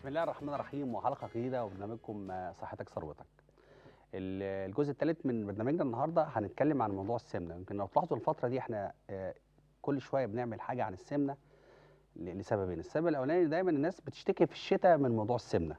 بسم الله الرحمن الرحيم وحلقه جديده وبرنامجكم آه، صحتك ثروتك. الجزء الثالث من برنامجنا النهارده هنتكلم عن موضوع السمنه، يمكن لو تلاحظوا الفتره دي احنا آه، كل شويه بنعمل حاجه عن السمنه لسببين، السبب الاولاني دايما الناس بتشتكي في الشتاء من موضوع السمنه.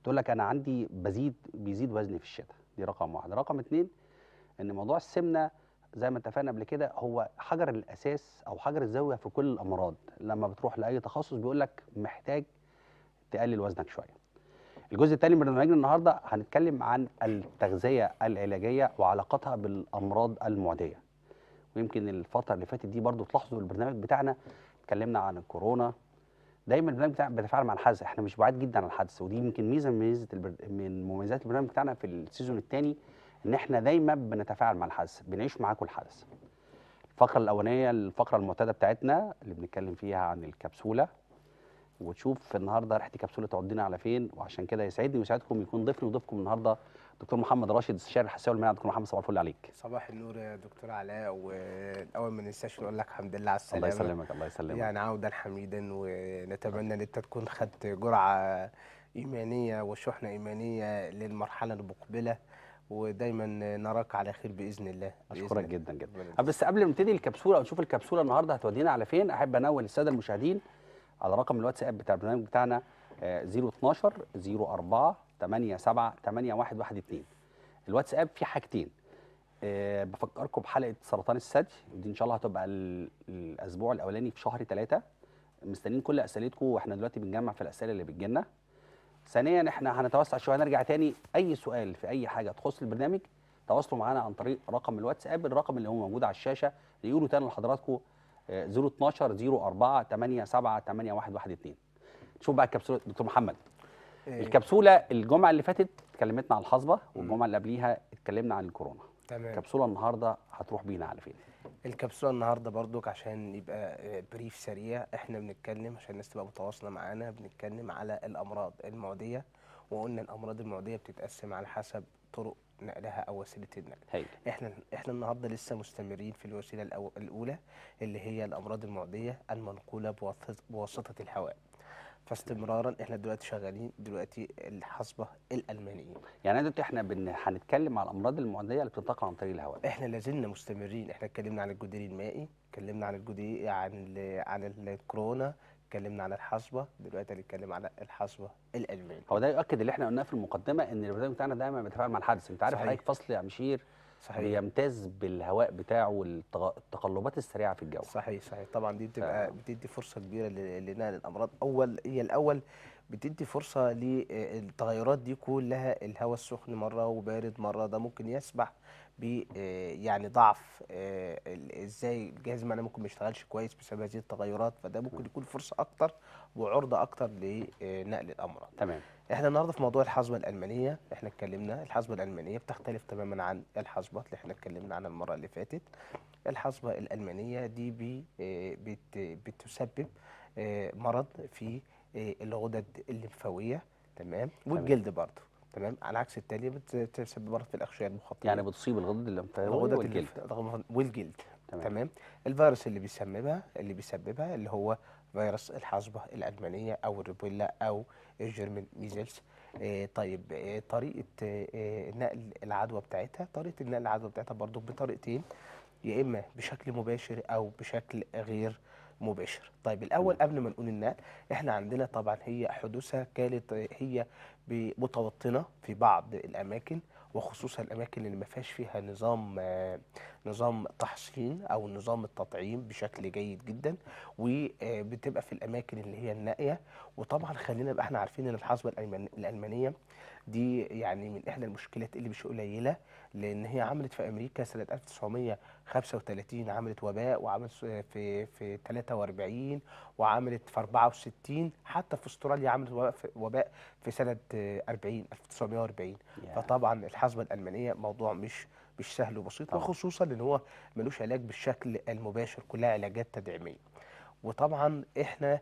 بتقول لك انا عندي بزيد بيزيد وزني في الشتاء، دي رقم واحد، رقم اثنين ان موضوع السمنه زي ما اتفقنا قبل كده هو حجر الاساس او حجر الزاويه في كل الامراض، لما بتروح لاي تخصص بيقول لك محتاج تقلل وزنك شويه الجزء الثاني من برنامجنا النهارده هنتكلم عن التغذيه العلاجيه وعلاقتها بالامراض المعديه ويمكن الفتره اللي فاتت دي برضو تلاحظوا البرنامج بتاعنا اتكلمنا عن الكورونا دايما البرنامج بتاعنا بيتفاعل مع الحدث احنا مش بعاد جدا عن الحدث ودي يمكن ميزه من ميزه البر... من مميزات البرنامج بتاعنا في السيزون الثاني ان احنا دايما بنتفاعل مع الحدث بنعيش معاكم الحدث الفقره الاولانيه الفقره المعتاده بتاعتنا اللي بنتكلم فيها عن الكبسوله وتشوف النهارده ريحه الكبسوله تودينا على فين وعشان كده يسعدني ويسعدكم يكون ضيفني وضيفكم النهارده دكتور محمد راشد استشاري الحساسيه والمناعه دكتور محمد صباح الفل عليك صباح النور يا دكتور علاء والاول ما ننساش نقول لك الحمد لله على السلامه الله يسلمك الله يسلمك يعني عودا حميدا ونتمنى ان انت تكون خدت جرعه ايمانيه وشحنه ايمانيه للمرحله المقبله ودايما نراك على خير باذن الله بإذن اشكرك جدا جدا بس قبل ما نبتدي الكبسوله ونشوف الكبسوله النهارده هتودينا على فين احب انوه للساده المشاهدين على رقم الواتساب بتاع البرنامج بتاعنا 012 04 87 8112 الواتساب فيه حاجتين آه، بفكركم بحلقه سرطان الثدي دي ان شاء الله هتبقى الاسبوع الاولاني في شهر ثلاثة مستنيين كل اسئلتكم واحنا دلوقتي بنجمع في الاسئله اللي لنا ثانيا احنا هنتوسع شويه هنرجع تاني اي سؤال في اي حاجه تخص البرنامج تواصلوا معانا عن طريق رقم الواتساب الرقم اللي هو موجود على الشاشه يقولوا تاني لحضراتكم 012 04 8 7 8 1 1 2 شوف بقى الكبسوله دكتور محمد إيه. الكبسوله الجمعه اللي فاتت اتكلمتنا عن الحصبه والجمعه اللي قبليها اتكلمنا عن الكورونا تمام الكبسوله النهارده هتروح بينا على فين الكبسوله النهارده برضك عشان يبقى آه، بريف سريع احنا بنتكلم عشان الناس تبقى متواصله معانا بنتكلم على الامراض المعديه وقلنا الامراض المعديه بتتقسم على حسب طرق نقلها او وسيله النقل هي. احنا احنا النهارده لسه مستمرين في الوسيله الاولى اللي هي الامراض المعديه المنقوله بواسطه الهواء فاستمرارا احنا دلوقتي شغالين دلوقتي الحصبه الالمانيين يعني دلوقتي احنا هنتكلم على الامراض المعديه اللي بتنتقل عن طريق الهواء احنا لازلنا مستمرين احنا اتكلمنا عن الجدري المائي اتكلمنا عن الجدري عن عن الكورونا اتكلمنا على الحصبه دلوقتي هنتكلم على الحصبه الالماني هو ده يؤكد اللي احنا قلناه في المقدمه ان البرنامج بتاعنا دايما بيتفاعل مع الحدث انت عارف حضرتك فصل يا مشير صحيح. بيمتاز بالهواء بتاعه والتقلبات السريعه في الجو صحيح صحيح طبعا دي بتبقى آه. بتدي فرصه كبيره لنقل الامراض اول هي الاول بتدي فرصه للتغيرات دي كلها الهواء السخن مره وبارد مره ده ممكن يسبح ب آه، يعني ضعف آه، ازاي الجهاز المناعي ممكن ما يشتغلش كويس بسبب هذه التغيرات فده ممكن يكون فرصه اكتر وعرضه اكتر لنقل آه، الامراض تمام احنا النهارده في موضوع الحصبه الالمانيه احنا اتكلمنا الحصبه الالمانيه بتختلف تماما عن الحصبه اللي احنا اتكلمنا عنها المره اللي فاتت الحصبه الالمانيه دي بي بت بتسبب مرض في الغدد الليمفاويه تمام والجلد برضه تمام على عكس التالية بتسبب مرض في الأغشية المخاطية يعني بتصيب الغدد اللمفاوي والجلد والجلد تمام. تمام الفيروس اللي بيسببها اللي بيسببها اللي هو فيروس الحصبة الألمانية أو الريبولا أو الجيرمن ميزلز آه، طيب آه، طريقة آه، نقل العدوى بتاعتها طريقة نقل العدوى بتاعتها برضو بطريقتين يا إما بشكل مباشر أو بشكل غير مباشر طيب الاول قبل ما نقول النقل احنا عندنا طبعا هي حدوثها كانت هي متوطنه في بعض الاماكن وخصوصا الاماكن اللي ما فيهاش فيها نظام نظام تحصين او نظام التطعيم بشكل جيد جدا وبتبقى في الاماكن اللي هي النائيه وطبعا خلينا بقى احنا عارفين ان الحصبه الالمانيه دي يعني من احدى المشكلات اللي مش قليله لان هي عملت في امريكا سنه 1935 عملت وباء وعملت في في 43 وعملت في 64 حتى في استراليا عملت وباء في, وباء في سنه 40 1940 yeah. فطبعا الحصبه الالمانيه موضوع مش مش سهل وبسيط طبعا. وخصوصا ان هو ملوش علاج بالشكل المباشر كلها علاجات تدعيميه وطبعا احنا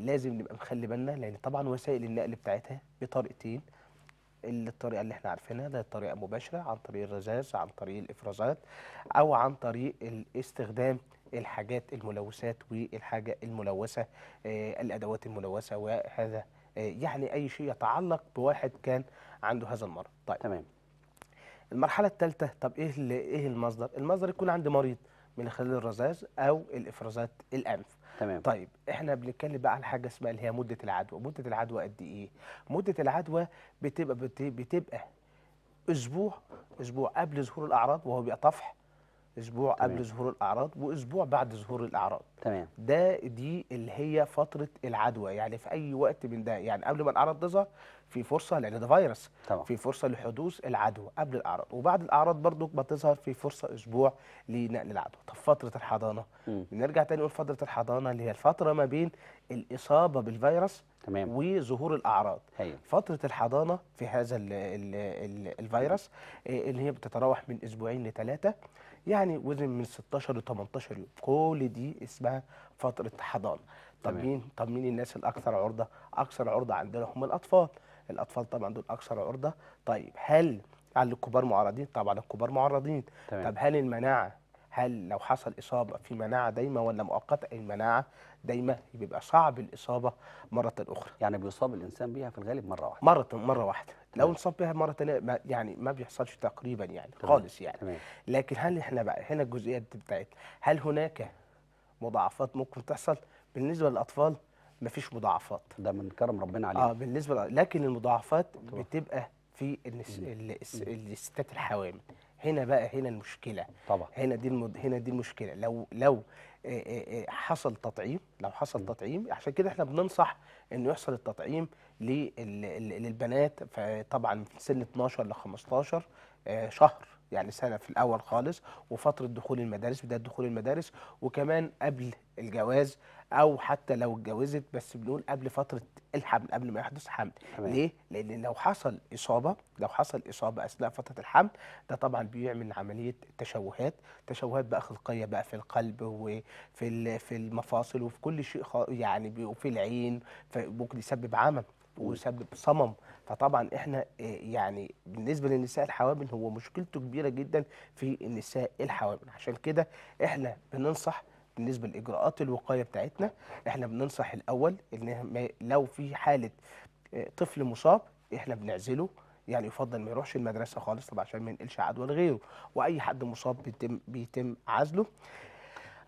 لازم نبقى مخلي بالنا لان طبعا وسائل النقل بتاعتها بطريقتين الطريقه اللي احنا عارفينها ده الطريقه المباشره عن طريق الرذاذ عن طريق الافرازات او عن طريق استخدام الحاجات الملوثات والحاجه الملوثه آه، الادوات الملوثه وهذا آه، يعني اي شيء يتعلق بواحد كان عنده هذا المرض طيب تمام المرحله الثالثه طب ايه ايه المصدر المصدر يكون عند مريض من خلال الرذاذ او الافرازات الانف تمام طيب احنا بنتكلم بقى على حاجه اسمها اللي هي مده العدوى مده العدوى قد ايه مده العدوى بتبقى بتبقى اسبوع اسبوع قبل ظهور الاعراض وهو بيبقى طفح اسبوع تمام. قبل ظهور الاعراض واسبوع بعد ظهور الاعراض تمام ده دي اللي هي فتره العدوى يعني في اي وقت من ده يعني قبل ما الاعراض تظهر في فرصه لان ده فيروس طبعا. في فرصه لحدوث العدوى قبل الاعراض وبعد الاعراض برضو بتظهر في فرصه اسبوع لنقل العدوى طب فتره الحضانه م. نرجع تاني نقول فتره الحضانه اللي هي الفتره ما بين الاصابه بالفيروس تمام وظهور الاعراض هي. أيوة. فتره الحضانه في هذا الـ الـ الـ الفيروس آه، اللي هي بتتراوح من اسبوعين لثلاثه يعني وزن من 16 ل 18 يوم كل دي اسمها فتره حضانه طب مين طب مين الناس الاكثر عرضه اكثر عرضه عندنا هم الاطفال الاطفال طبعا دول اكثر عرضه طيب هل على الكبار معرضين طبعا الكبار معرضين تمام. طب هل المناعه هل لو حصل إصابة في مناعة دايمة ولا مؤقتة المناعة دايمة بيبقى صعب الإصابة مرة أخرى يعني بيصاب الإنسان بيها في الغالب مرة واحدة مرة مرة واحدة لو انصاب بها مرة تانية يعني ما بيحصلش تقريبا يعني تمام. خالص يعني تمام. لكن هل احنا بقى هنا الجزئية بتاعت هل هناك مضاعفات ممكن تحصل بالنسبة للأطفال ما فيش مضاعفات ده من كرم ربنا عليهم اه بالنسبة لكن المضاعفات طبعا. بتبقى في الستات الحوامل هنا بقى هنا المشكله طبعا هنا دي المد... هنا دي المشكله لو لو حصل تطعيم لو حصل تطعيم عشان كده احنا بننصح انه يحصل التطعيم للبنات طبعا في سن 12 ل 15 شهر يعني سنه في الاول خالص وفتره دخول المدارس بدايه دخول المدارس وكمان قبل الجواز او حتى لو اتجوزت بس بنقول قبل فتره الحمل قبل ما يحدث حمل ليه لان لو حصل اصابه لو حصل اصابه اثناء فتره الحمل ده طبعا بيعمل عمليه تشوهات تشوهات بقى خلقيه بقى في القلب وفي في المفاصل وفي كل شيء يعني وفي العين فممكن يسبب عمى ويسبب صمم فطبعا احنا آه، يعني بالنسبه للنساء الحوامل هو مشكلته كبيره جدا في النساء الحوامل عشان كده احنا بننصح بالنسبه لاجراءات الوقايه بتاعتنا احنا بننصح الاول ان لو في حاله آه، طفل مصاب احنا بنعزله يعني يفضل ما يروحش المدرسه خالص طبعا عشان ما ينقلش عدوى لغيره واي حد مصاب بيتم بيتم عزله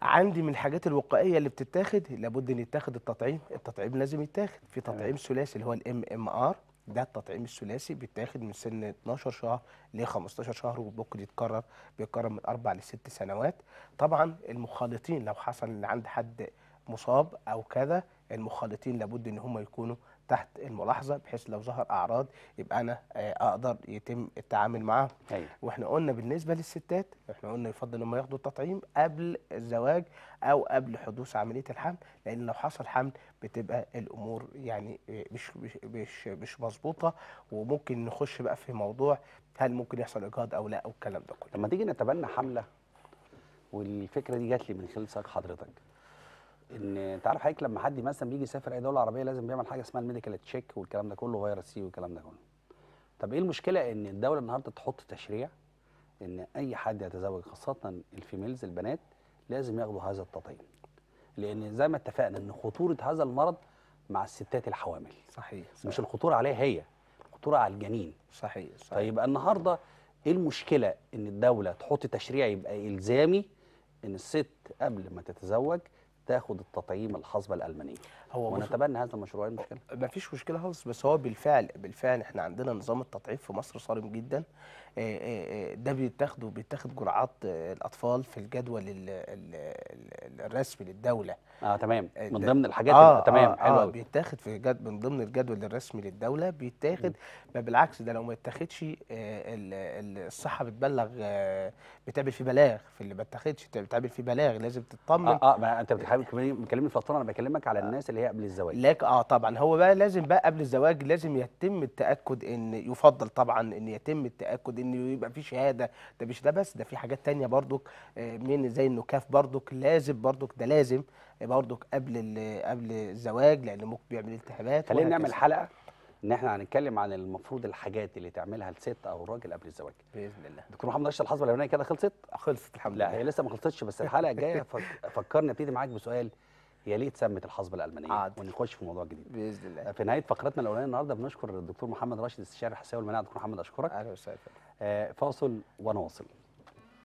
عندي من الحاجات الوقائيه اللي بتتاخد لابد ان يتاخد التطعيم التطعيم لازم يتاخد في تطعيم ثلاثي اللي هو الام ام ار ده التطعيم الثلاثي بيتاخد من سن 12 شهر ل 15 شهر وممكن يتكرر بيتكرر من اربع لست سنوات طبعا المخالطين لو حصل ان عند حد مصاب او كذا المخالطين لابد ان هم يكونوا تحت الملاحظه بحيث لو ظهر اعراض يبقى انا آه، اقدر يتم التعامل معاها أيوة. واحنا قلنا بالنسبه للستات احنا قلنا يفضل ان هم ياخدوا التطعيم قبل الزواج او قبل حدوث عمليه الحمل لان لو حصل حمل بتبقى الامور يعني آه، مش مش مش مظبوطه وممكن نخش بقى في موضوع هل ممكن يحصل اجهاض او لا والكلام ده كله لما تيجي نتبنى حمله والفكره دي جات لي من خلال حضرتك ان انت عارف حضرتك لما حد مثلا بيجي يسافر اي دوله عربيه لازم بيعمل حاجه اسمها الميديكال تشيك والكلام ده كله فيروس سي والكلام ده كله طب ايه المشكله ان الدوله النهارده تحط تشريع ان اي حد يتزوج خاصه الفيميلز البنات لازم ياخدوا هذا التطعيم لان زي ما اتفقنا ان خطوره هذا المرض مع الستات الحوامل صحيح, صحيح. مش الخطوره عليها هي الخطوره على الجنين صحيح, صحيح. طيب النهارده ايه المشكله ان الدوله تحط تشريع يبقى الزامي ان الست قبل ما تتزوج تاخد التطعيم الحصبه الالمانيه هو ونتبنى هذا المشروع إيه المشكله ما فيش مشكله خالص بس هو بالفعل بالفعل احنا عندنا نظام التطعيم في مصر صارم جدا آه، آه، آه، ده بيتاخده بيتاخد جرعات الاطفال في الجدول الرسمي للدوله اه تمام من ضمن الحاجات آه تمام آه حلوه آه بيتاخد في جد من ضمن الجدول الرسمي للدوله بيتاخد ما بالعكس ده لو ما اتاخدش الصحه بتبلغ بتعمل فيه بلاغ في اللي ما اتاخدش بتعمل فيه بلاغ لازم تطمن اه اه ما انت بتكلمني في الاطفال انا بكلمك على الناس اللي هي عليها قبل الزواج لك اه طبعا هو بقى لازم بقى قبل الزواج لازم يتم التاكد ان يفضل طبعا ان يتم التاكد ان يبقى في شهاده ده مش ده بس ده في حاجات تانية برضك آه، من زي النكاف برضك لازم برضك ده لازم برضك قبل قبل الزواج لان ممكن بيعمل التهابات خلينا نعمل حلقه ان احنا هنتكلم عن المفروض الحاجات اللي تعملها الست او الراجل قبل الزواج باذن الله دكتور محمد اشرف الحظ الاولانيه كده خلصت خلصت الحمد لله لا هي لسه ما خلصتش بس الحلقه الجايه فكرني ابتدي معاك بسؤال هي ليه اتسمت الحصبه الالمانيه ونخش في موضوع جديد باذن الله في نهايه فقرتنا الاولانيه النهارده بنشكر الدكتور محمد راشد استشاري الحساسيه والمناعه دكتور محمد اشكرك اهلا وسهلا آه، فاصل ونواصل